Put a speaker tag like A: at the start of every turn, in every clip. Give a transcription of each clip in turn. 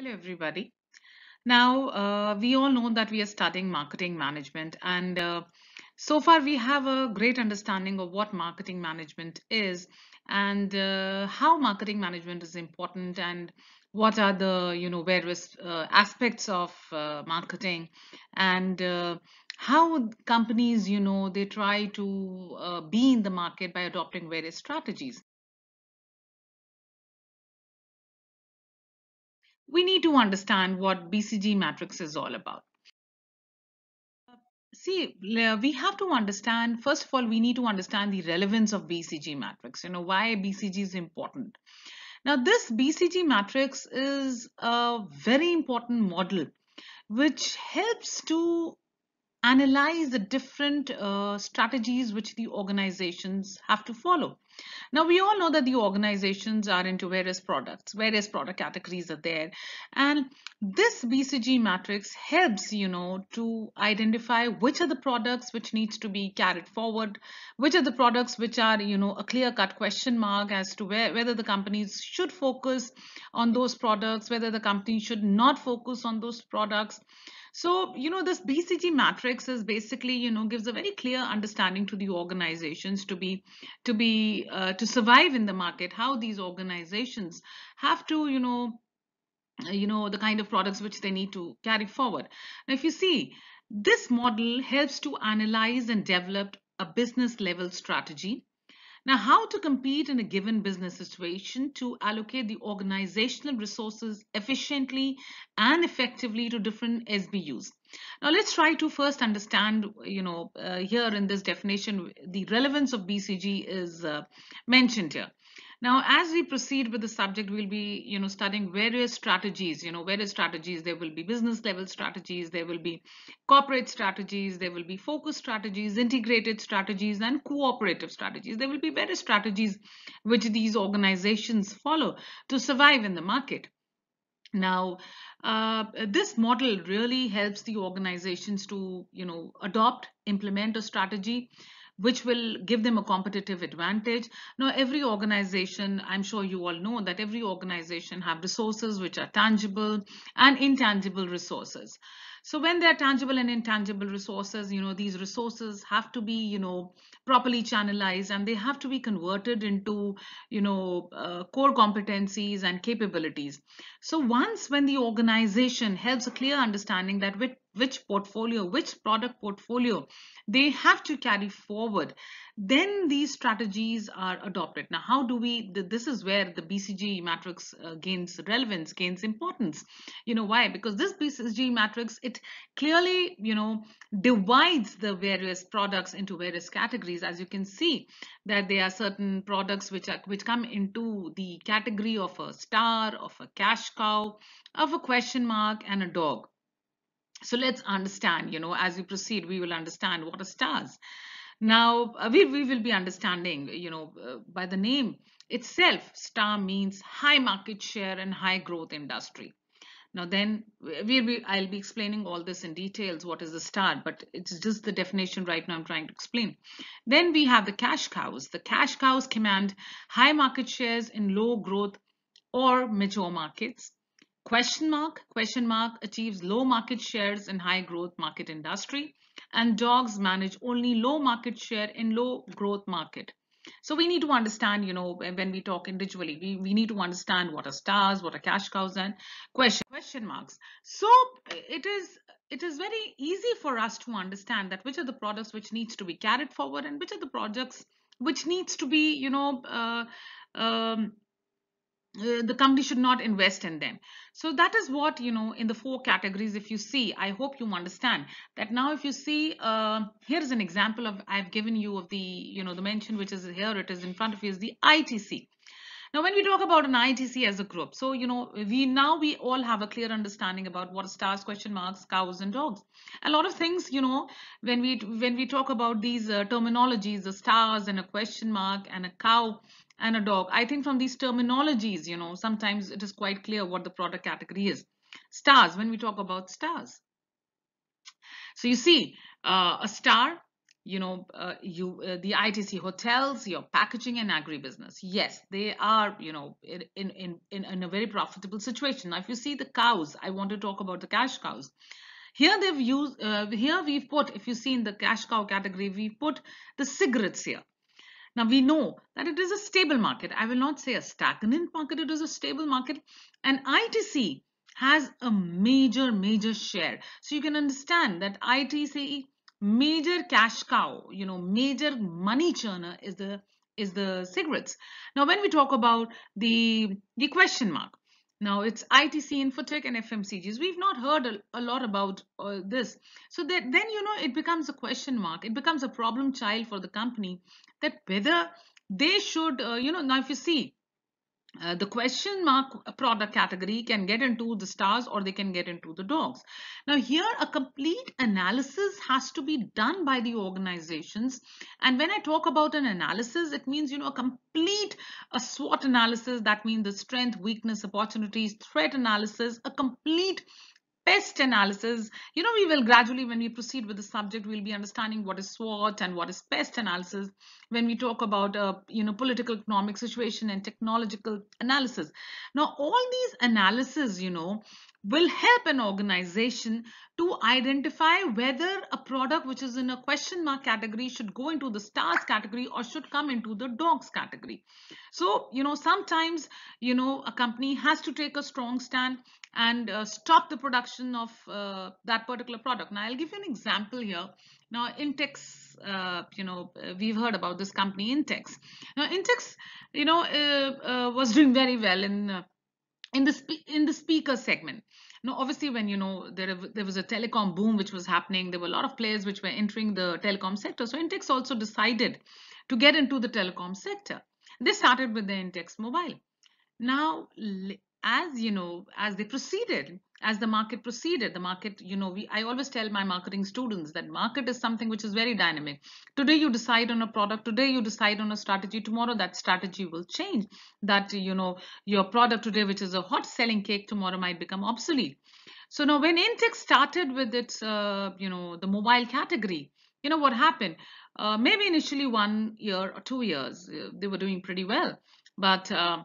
A: Hello, everybody. Now, uh, we all know that we are studying marketing management and uh, so far we have a great understanding of what marketing management is and uh, how marketing management is important and what are the you know various uh, aspects of uh, marketing and uh, how companies you know they try to be in the market by adopting various strategies we need to understand what BCG matrix is all about. See, we have to understand, first of all, we need to understand the relevance of BCG matrix, you know, why BCG is important. Now, this BCG matrix is a very important model which helps to analyze the different uh, strategies which the organizations have to follow. Now, we all know that the organizations are into various products, various product categories are there. And this BCG matrix helps, you know, to identify which are the products which needs to be carried forward, which are the products which are, you know, a clear cut question mark as to where, whether the companies should focus on those products, whether the company should not focus on those products. So, you know, this BCG matrix is basically, you know, gives a very clear understanding to the organizations to be, to be, uh, to survive in the market, how these organizations have to, you know, you know, the kind of products which they need to carry forward. Now, if you see, this model helps to analyze and develop a business level strategy now, how to compete in a given business situation to allocate the organizational resources efficiently and effectively to different SBUs. Now, let's try to first understand, you know, uh, here in this definition, the relevance of BCG is uh, mentioned here. Now, as we proceed with the subject, we'll be, you know, studying various strategies, you know, various strategies. There will be business level strategies, there will be corporate strategies, there will be focus strategies, integrated strategies, and cooperative strategies. There will be various strategies which these organizations follow to survive in the market. Now, uh, this model really helps the organizations to, you know, adopt, implement a strategy, which will give them a competitive advantage. Now, every organization, I'm sure you all know that every organization have resources which are tangible and intangible resources. So when there are tangible and intangible resources, you know, these resources have to be, you know, properly channelized and they have to be converted into, you know, uh, core competencies and capabilities. So once when the organization helps a clear understanding that with which portfolio, which product portfolio they have to carry forward, then these strategies are adopted. Now, how do we, this is where the BCG matrix uh, gains relevance, gains importance. You know why? Because this BCG matrix, it clearly, you know, divides the various products into various categories. As you can see that there are certain products which are, which come into the category of a star, of a cash cow, of a question mark and a dog so let's understand you know as we proceed we will understand what are stars now uh, we, we will be understanding you know uh, by the name itself star means high market share and high growth industry now then we'll be, i'll be explaining all this in details what is the star but it's just the definition right now i'm trying to explain then we have the cash cows the cash cows command high market shares in low growth or mature markets Question mark, question mark achieves low market shares in high growth market industry and dogs manage only low market share in low growth market. So we need to understand, you know, when we talk individually, we, we need to understand what are stars, what are cash cows and question, question marks. So it is it is very easy for us to understand that which are the products which needs to be carried forward and which are the projects which needs to be, you know, uh, um, uh, the company should not invest in them so that is what you know in the four categories if you see i hope you understand that now if you see uh, here's an example of i've given you of the you know the mention which is here it is in front of you is the itc now when we talk about an itc as a group so you know we now we all have a clear understanding about what stars question marks cows and dogs a lot of things you know when we when we talk about these uh, terminologies the stars and a question mark and a cow and a dog. I think from these terminologies, you know, sometimes it is quite clear what the product category is. Stars, when we talk about stars. So you see, uh, a star, you know, uh, you uh, the ITC hotels, your packaging and agribusiness. Yes, they are, you know, in, in, in, in a very profitable situation. Now, if you see the cows, I want to talk about the cash cows. Here they've used, uh, here we've put, if you see in the cash cow category, we put the cigarettes here. Now we know that it is a stable market. I will not say a stagnant market, it is a stable market. And ITC has a major, major share. So you can understand that ITC, major cash cow, you know, major money churner is the is the cigarettes. Now, when we talk about the, the question mark, now it's ITC, Infotech and FMCGs. We've not heard a, a lot about uh, this. So that, then, you know, it becomes a question mark. It becomes a problem child for the company that whether they should, uh, you know, now if you see uh, the question mark product category can get into the stars or they can get into the dogs. Now here a complete analysis has to be done by the organizations and when I talk about an analysis it means you know a complete a SWOT analysis that means the strength, weakness, opportunities, threat analysis, a complete pest analysis. You know, we will gradually, when we proceed with the subject, we'll be understanding what is SWOT and what is pest analysis. When we talk about, a, uh, you know, political economic situation and technological analysis. Now, all these analysis, you know, will help an organization to identify whether a product which is in a question mark category should go into the stars category or should come into the dogs category. So, you know, sometimes, you know, a company has to take a strong stand and uh, stop the production of uh, that particular product. Now, I'll give you an example here. Now, Intex, uh, you know, we've heard about this company, Intex. Now, Intex, you know, uh, uh, was doing very well in uh, in the in the speaker segment now obviously when you know there there was a telecom boom which was happening there were a lot of players which were entering the telecom sector so intex also decided to get into the telecom sector they started with the intex mobile now as you know as they proceeded as the market proceeded the market you know we i always tell my marketing students that market is something which is very dynamic today you decide on a product today you decide on a strategy tomorrow that strategy will change that you know your product today which is a hot selling cake tomorrow might become obsolete so now when intex started with its uh, you know the mobile category you know what happened uh, maybe initially one year or two years uh, they were doing pretty well but uh,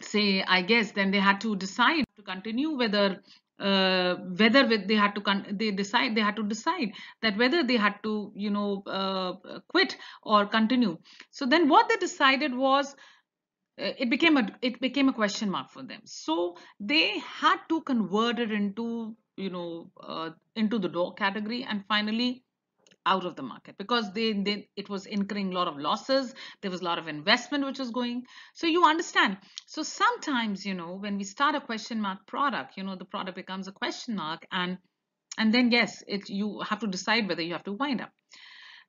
A: say i guess then they had to decide continue whether uh, whether they had to they decide they had to decide that whether they had to you know uh, quit or continue so then what they decided was uh, it became a it became a question mark for them so they had to convert it into you know uh, into the dog category and finally out of the market because they, they it was incurring a lot of losses there was a lot of investment which was going so you understand so sometimes you know when we start a question mark product you know the product becomes a question mark and and then yes it you have to decide whether you have to wind up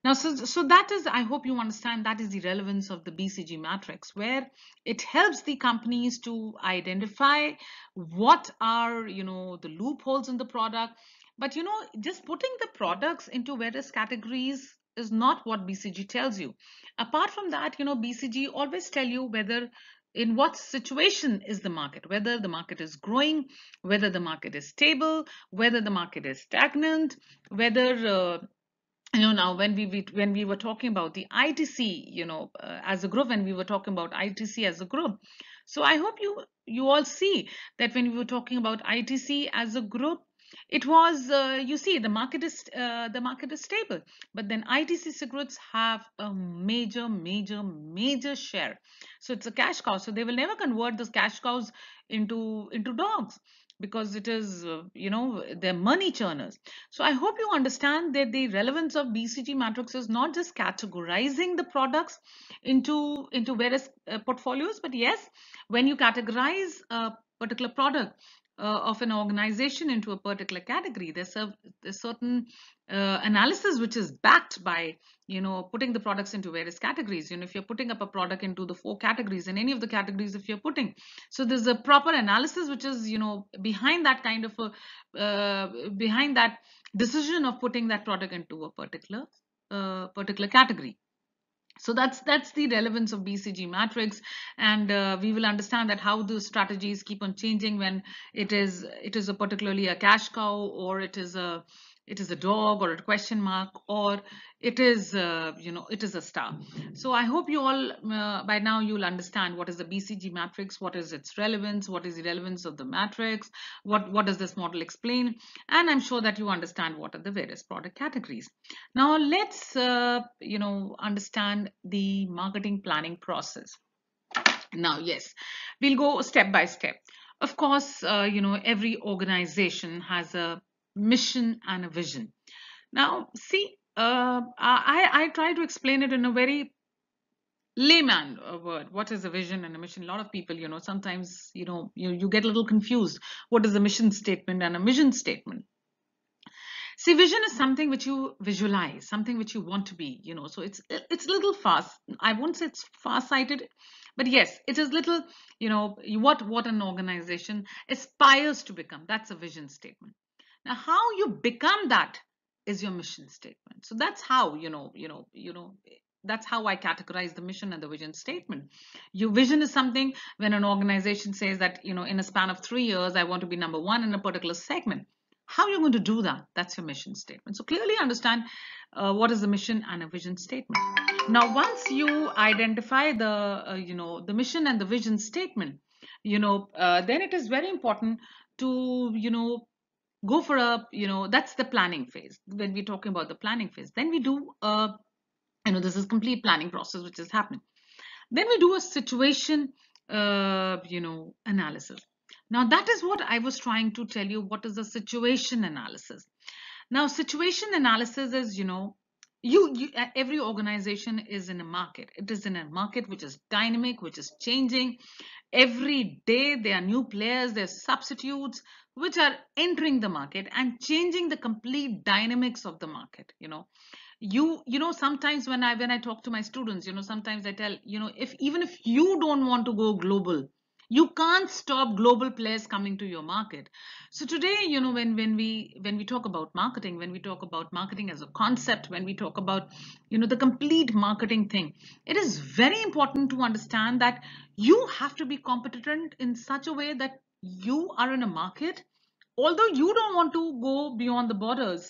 A: now, so, so that is, I hope you understand, that is the relevance of the BCG matrix, where it helps the companies to identify what are, you know, the loopholes in the product, but you know, just putting the products into various categories is not what BCG tells you. Apart from that, you know, BCG always tell you whether in what situation is the market, whether the market is growing, whether the market is stable, whether the market is stagnant, whether uh, you know now when we, we when we were talking about the ITC you know uh, as a group when we were talking about ITC as a group so i hope you you all see that when we were talking about ITC as a group it was uh, you see the market is uh, the market is stable but then itc cigarettes have a major major major share so it's a cash cow so they will never convert those cash cows into into dogs because it is uh, you know they're money churners so i hope you understand that the relevance of bcg matrix is not just categorizing the products into into various uh, portfolios but yes when you categorize a particular product uh, of an organization into a particular category. There's a, certain uh, analysis which is backed by, you know, putting the products into various categories. You know, if you're putting up a product into the four categories and any of the categories if you're putting. So there's a proper analysis which is, you know, behind that kind of a, uh, behind that decision of putting that product into a particular, uh, particular category so that's that's the relevance of BCG matrix, and uh, we will understand that how those strategies keep on changing when it is it is a particularly a cash cow or it is a it is a dog or a question mark or it is uh, you know it is a star so i hope you all uh, by now you'll understand what is the bcg matrix what is its relevance what is the relevance of the matrix what what does this model explain and i'm sure that you understand what are the various product categories now let's uh, you know understand the marketing planning process now yes we'll go step by step of course uh, you know every organization has a mission and a vision. Now, see, uh, I, I try to explain it in a very layman uh, word what is a vision and a mission a lot of people you know sometimes you know you, you get a little confused what is a mission statement and a mission statement see vision is something which you visualize something which you want to be you know so it's it's a little fast i won't say it's far-sighted but yes it is little you know what what an organization aspires to become that's a vision statement now, how you become that is your mission statement. So that's how, you know, you know, you know, that's how I categorize the mission and the vision statement. Your vision is something when an organization says that, you know, in a span of three years, I want to be number one in a particular segment. How are you going to do that? That's your mission statement. So clearly understand uh, what is the mission and a vision statement. Now, once you identify the, uh, you know, the mission and the vision statement, you know, uh, then it is very important to, you know, go for a you know that's the planning phase when we're talking about the planning phase then we do a you know this is complete planning process which is happening then we do a situation uh, you know analysis now that is what i was trying to tell you what is a situation analysis now situation analysis is you know you, you every organization is in a market it is in a market which is dynamic which is changing every day there are new players there's substitutes which are entering the market and changing the complete dynamics of the market you know you you know sometimes when i when i talk to my students you know sometimes i tell you know if even if you don't want to go global you can't stop global players coming to your market so today you know when when we when we talk about marketing when we talk about marketing as a concept when we talk about you know the complete marketing thing it is very important to understand that you have to be competent in such a way that you are in a market although you don't want to go beyond the borders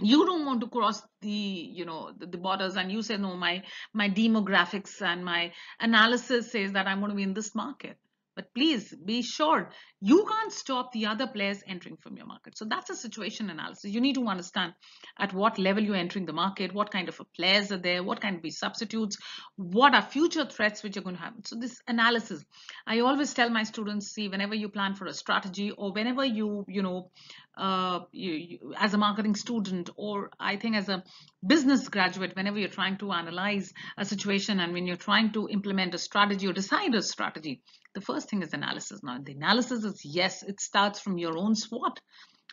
A: you don't want to cross the you know the, the, borders and you say no my my demographics and my analysis says that i'm going to be in this market but please be sure you can't stop the other players entering from your market. So that's a situation analysis. You need to understand at what level you're entering the market, what kind of players are there, what kind of substitutes, what are future threats which are going to happen. So this analysis, I always tell my students, see, whenever you plan for a strategy or whenever you, you know, uh, you, as a marketing student or I think as a business graduate, whenever you're trying to analyze a situation and when you're trying to implement a strategy or decide a strategy, the first thing is analysis. Now, the analysis is yes, it starts from your own SWOT.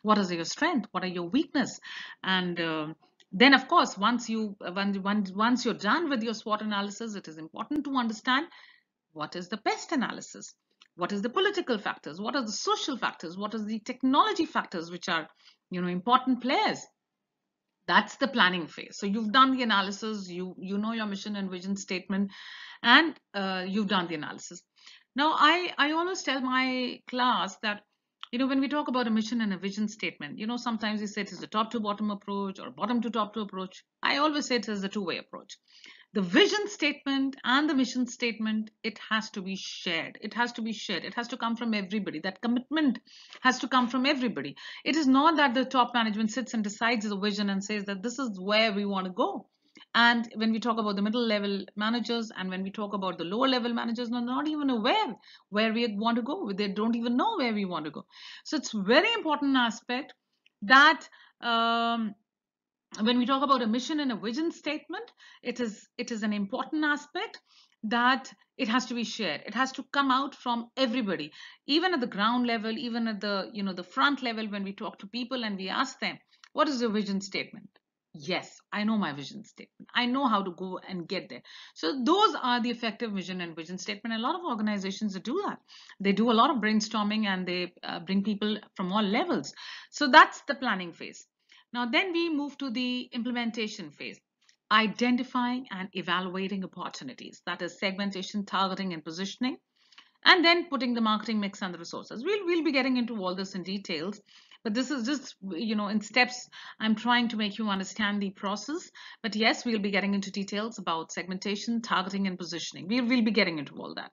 A: What is your strength? What are your weakness? And uh, then of course once you once, once you're done with your SWOT analysis it is important to understand what is the best analysis what is the political factors what are the social factors what is the technology factors which are you know important players that's the planning phase so you've done the analysis you you know your mission and vision statement and uh, you've done the analysis now i i always tell my class that you know, when we talk about a mission and a vision statement, you know, sometimes we say it is a top to bottom approach or bottom to top to approach. I always say it is a two way approach. The vision statement and the mission statement, it has to be shared. It has to be shared. It has to come from everybody. That commitment has to come from everybody. It is not that the top management sits and decides the vision and says that this is where we want to go. And when we talk about the middle level managers and when we talk about the lower level managers, they're not even aware where we want to go. They don't even know where we want to go. So it's very important aspect that um, when we talk about a mission and a vision statement, it is it is an important aspect that it has to be shared it has to come out from everybody even at the ground level even at the you know the front level when we talk to people and we ask them what is your vision statement yes i know my vision statement i know how to go and get there so those are the effective vision and vision statement a lot of organizations do that they do a lot of brainstorming and they uh, bring people from all levels so that's the planning phase now then we move to the implementation phase identifying and evaluating opportunities that is segmentation targeting and positioning and then putting the marketing mix and the resources we'll, we'll be getting into all this in details but this is just, you know, in steps, I'm trying to make you understand the process. But yes, we'll be getting into details about segmentation, targeting, and positioning. We will be getting into all that.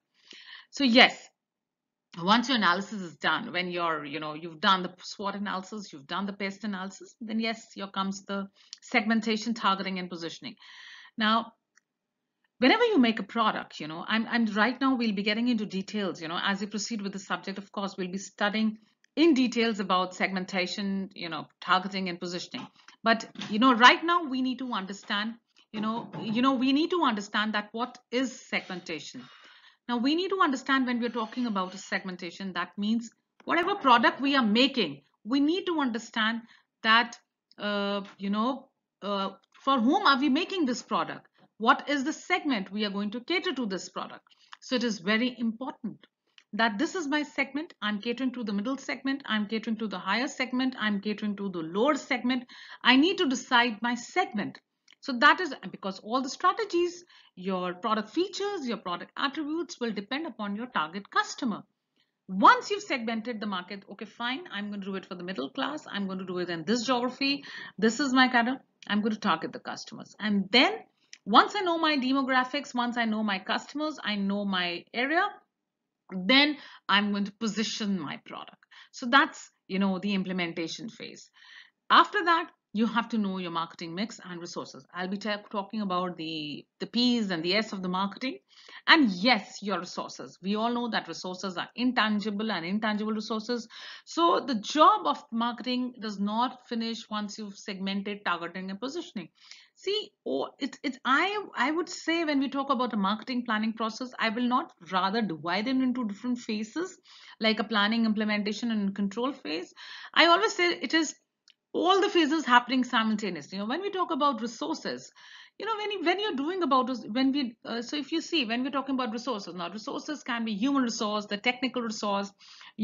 A: So yes, once your analysis is done, when you're, you know, you've done the SWOT analysis, you've done the pest analysis, then yes, here comes the segmentation, targeting, and positioning. Now, whenever you make a product you know i'm i'm right now we'll be getting into details you know as we proceed with the subject of course we'll be studying in details about segmentation, you know, targeting and positioning. But, you know, right now we need to understand, you know, you know, we need to understand that what is segmentation. Now we need to understand when we're talking about a segmentation, that means whatever product we are making, we need to understand that, uh, you know, uh, for whom are we making this product? What is the segment we are going to cater to this product? So it is very important that this is my segment. I'm catering to the middle segment. I'm catering to the higher segment. I'm catering to the lower segment. I need to decide my segment. So that is because all the strategies, your product features, your product attributes will depend upon your target customer. Once you've segmented the market, okay, fine, I'm going to do it for the middle class. I'm going to do it in this geography. This is my kind of, I'm going to target the customers. And then once I know my demographics, once I know my customers, I know my area, then I'm going to position my product. So that's, you know, the implementation phase. After that, you have to know your marketing mix and resources. I'll be talking about the, the P's and the S of the marketing. And yes, your resources. We all know that resources are intangible and intangible resources. So the job of marketing does not finish once you've segmented, targeting, and positioning see oh, it, it i i would say when we talk about a marketing planning process i will not rather divide them into different phases like a planning implementation and control phase i always say it is all the phases happening simultaneously you know when we talk about resources you know when, you, when you're doing about when we uh, so if you see when we're talking about resources now resources can be human resource the technical resource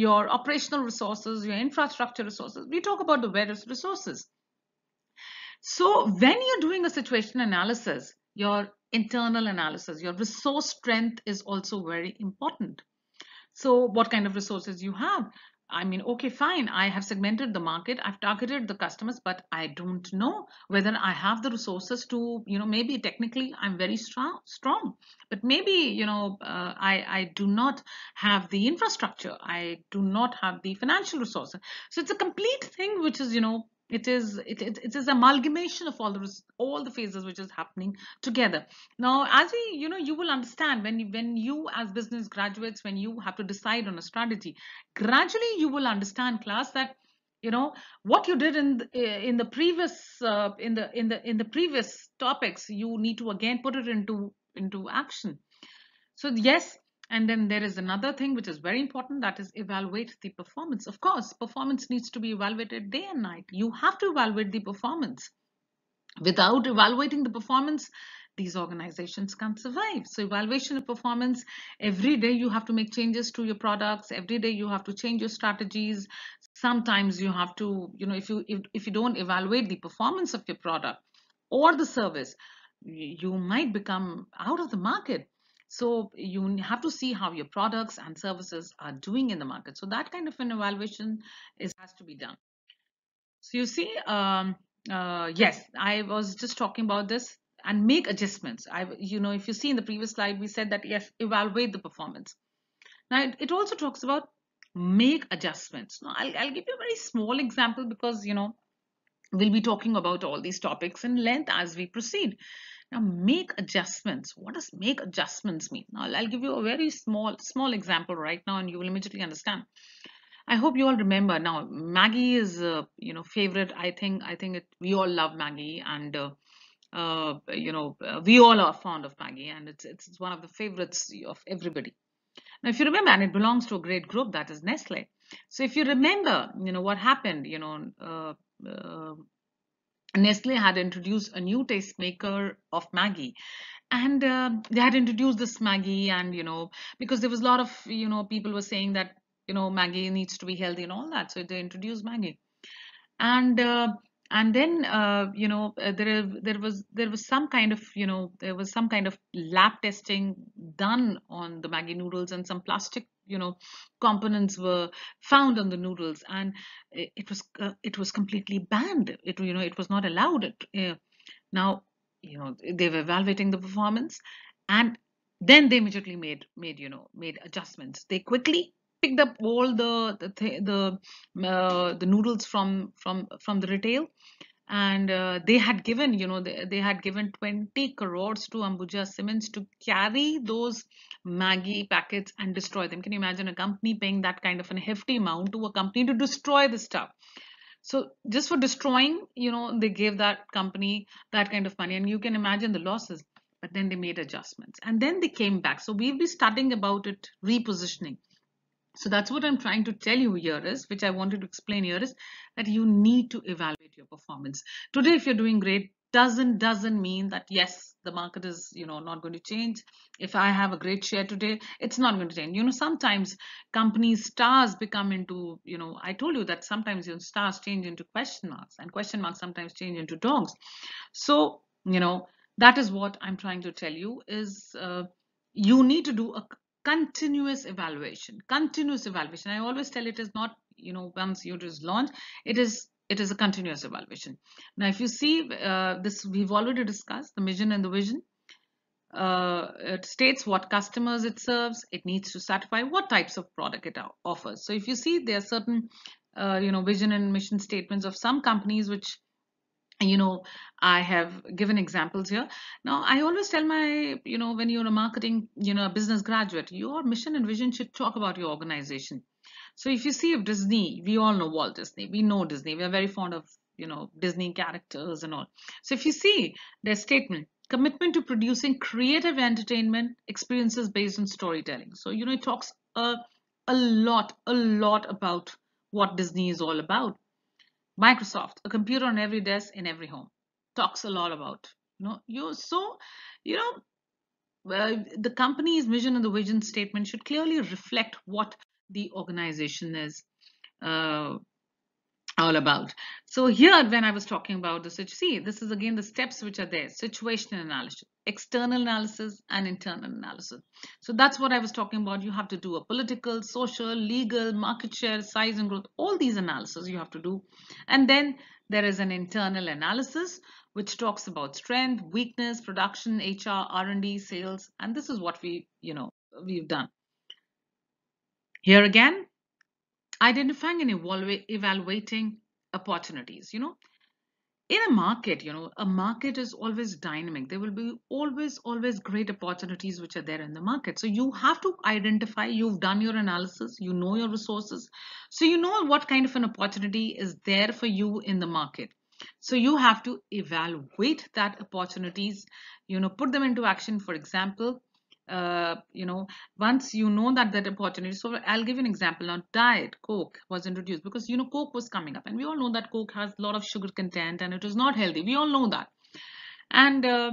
A: your operational resources your infrastructure resources we talk about the various resources so when you're doing a situation analysis, your internal analysis, your resource strength is also very important. So what kind of resources you have? I mean, okay, fine. I have segmented the market. I've targeted the customers, but I don't know whether I have the resources to, you know, maybe technically I'm very strong, strong, but maybe, you know, uh, I, I do not have the infrastructure. I do not have the financial resources. So it's a complete thing, which is, you know, it is it, it, it is amalgamation of all the all the phases which is happening together now as we you know you will understand when you, when you as business graduates when you have to decide on a strategy gradually you will understand class that you know what you did in the, eh, in the previous uh, in the in the in the previous topics you need to again put it into into action so yes and then there is another thing which is very important that is evaluate the performance. Of course, performance needs to be evaluated day and night. You have to evaluate the performance. Without evaluating the performance, these organizations can't survive. So evaluation of performance, every day you have to make changes to your products. Every day you have to change your strategies. Sometimes you have to, you know, if you if, if you don't evaluate the performance of your product or the service, you might become out of the market so you have to see how your products and services are doing in the market. So that kind of an evaluation is has to be done. So you see, um, uh, yes, I was just talking about this and make adjustments. I, you know, if you see in the previous slide, we said that yes, evaluate the performance. Now it, also talks about make adjustments. Now I'll, I'll give you a very small example because you know we'll be talking about all these topics in length as we proceed. Now make adjustments. What does make adjustments mean? Now I'll give you a very small, small example right now and you will immediately understand. I hope you all remember now Maggie is, a, uh, you know, favorite. I think, I think it, we all love Maggie and, uh, uh, you know, uh, we all are fond of Maggie and it's, it's one of the favorites of everybody. Now, if you remember, and it belongs to a great group that is Nestle. So if you remember, you know, what happened, you know, uh, Nestle had introduced a new taste maker of Maggie. And uh, they had introduced this Maggie, and you know, because there was a lot of, you know, people were saying that, you know, Maggie needs to be healthy and all that. So they introduced Maggie. And uh, and then uh, you know uh, there there was there was some kind of you know there was some kind of lab testing done on the Maggie noodles and some plastic you know components were found on the noodles and it was uh, it was completely banned it you know it was not allowed it, uh, now you know they were evaluating the performance and then they immediately made made you know made adjustments they quickly picked up all the the the, uh, the noodles from from from the retail and uh, they had given you know they, they had given 20 crores to ambuja simmons to carry those maggie packets and destroy them can you imagine a company paying that kind of an hefty amount to a company to destroy the stuff so just for destroying you know they gave that company that kind of money and you can imagine the losses but then they made adjustments and then they came back so we'll be studying about it repositioning so that's what I'm trying to tell you here is, which I wanted to explain here is that you need to evaluate your performance. Today, if you're doing great, doesn't doesn't mean that yes the market is you know not going to change if i have a great share today it's not going to change you know sometimes companies stars become into you know i told you that sometimes your stars change into question marks and question marks sometimes change into dogs so you know that is what i'm trying to tell you is uh, you need to do a continuous evaluation continuous evaluation i always tell it is not you know once you just launch it is it is a continuous evaluation now if you see uh, this we've already discussed the mission and the vision uh, it states what customers it serves it needs to satisfy what types of product it offers so if you see there are certain uh, you know vision and mission statements of some companies which you know i have given examples here now i always tell my you know when you're a marketing you know a business graduate your mission and vision should talk about your organization so if you see if disney we all know walt disney we know disney we're very fond of you know disney characters and all so if you see their statement commitment to producing creative entertainment experiences based on storytelling so you know it talks a, a lot a lot about what disney is all about Microsoft, a computer on every desk in every home, talks a lot about. You know, you so you know well, the company's mission and the vision statement should clearly reflect what the organization is uh, all about. So here, when I was talking about the situation, see, this is again the steps which are there, situational analysis, external analysis and internal analysis. So that's what I was talking about. You have to do a political, social, legal, market share, size and growth, all these analysis you have to do. And then there is an internal analysis which talks about strength, weakness, production, HR, R&D, sales. And this is what we, you know, we've done. Here again, identifying and evaluate, evaluating opportunities you know in a market you know a market is always dynamic there will be always always great opportunities which are there in the market so you have to identify you've done your analysis you know your resources so you know what kind of an opportunity is there for you in the market so you have to evaluate that opportunities you know put them into action for example uh, you know once you know that that opportunity so i'll give you an example now diet coke was introduced because you know coke was coming up and we all know that coke has a lot of sugar content and it is not healthy we all know that and uh,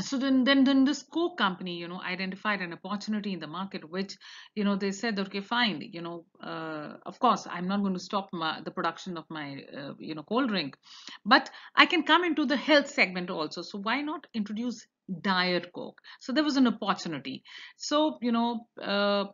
A: so then, then then this coke company you know identified an opportunity in the market which you know they said okay fine you know uh, of course i'm not going to stop my, the production of my uh, you know cold drink but i can come into the health segment also so why not introduce diet coke so there was an opportunity so you know uh,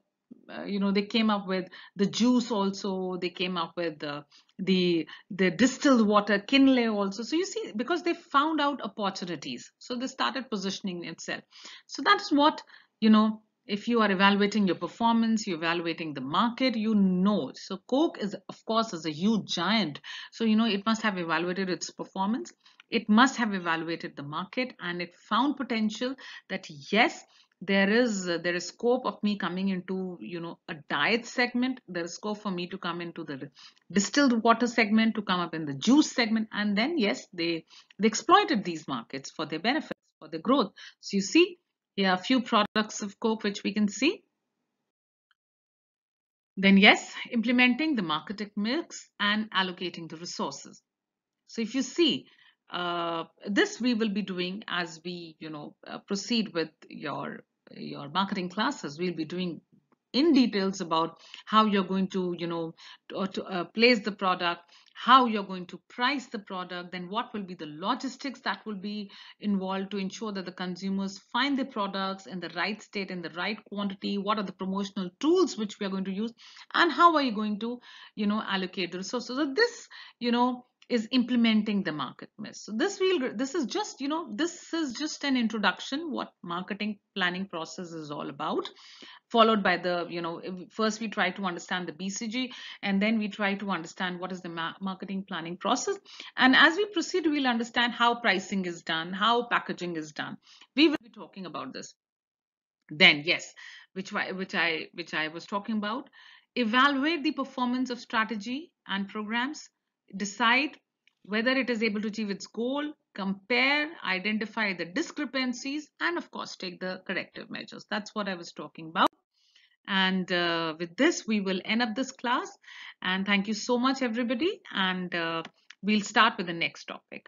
A: uh you know they came up with the juice also they came up with the the the distilled water, Kinley also. So you see, because they found out opportunities, so they started positioning itself. So that's what you know. If you are evaluating your performance, you're evaluating the market, you know. So Coke is, of course, is a huge giant. So you know it must have evaluated its performance. It must have evaluated the market, and it found potential that yes, there is there is scope of me coming into you know a diet segment there is scope for me to come into the distilled water segment to come up in the juice segment and then yes they they exploited these markets for their benefits for their growth so you see here a few products of coke which we can see then yes implementing the market mix and allocating the resources so if you see uh, this we will be doing as we you know uh, proceed with your your marketing classes we'll be doing in details about how you're going to you know to, uh, to uh, place the product how you're going to price the product then what will be the logistics that will be involved to ensure that the consumers find the products in the right state in the right quantity what are the promotional tools which we are going to use and how are you going to you know allocate the resources so this you know is implementing the market miss. So this will this is just you know this is just an introduction what marketing planning process is all about followed by the you know first we try to understand the bcg and then we try to understand what is the ma marketing planning process and as we proceed we'll understand how pricing is done how packaging is done we will be talking about this then yes which which i which i was talking about evaluate the performance of strategy and programs decide whether it is able to achieve its goal, compare, identify the discrepancies, and of course, take the corrective measures. That's what I was talking about. And uh, with this, we will end up this class. And thank you so much, everybody. And uh, we'll start with the next topic.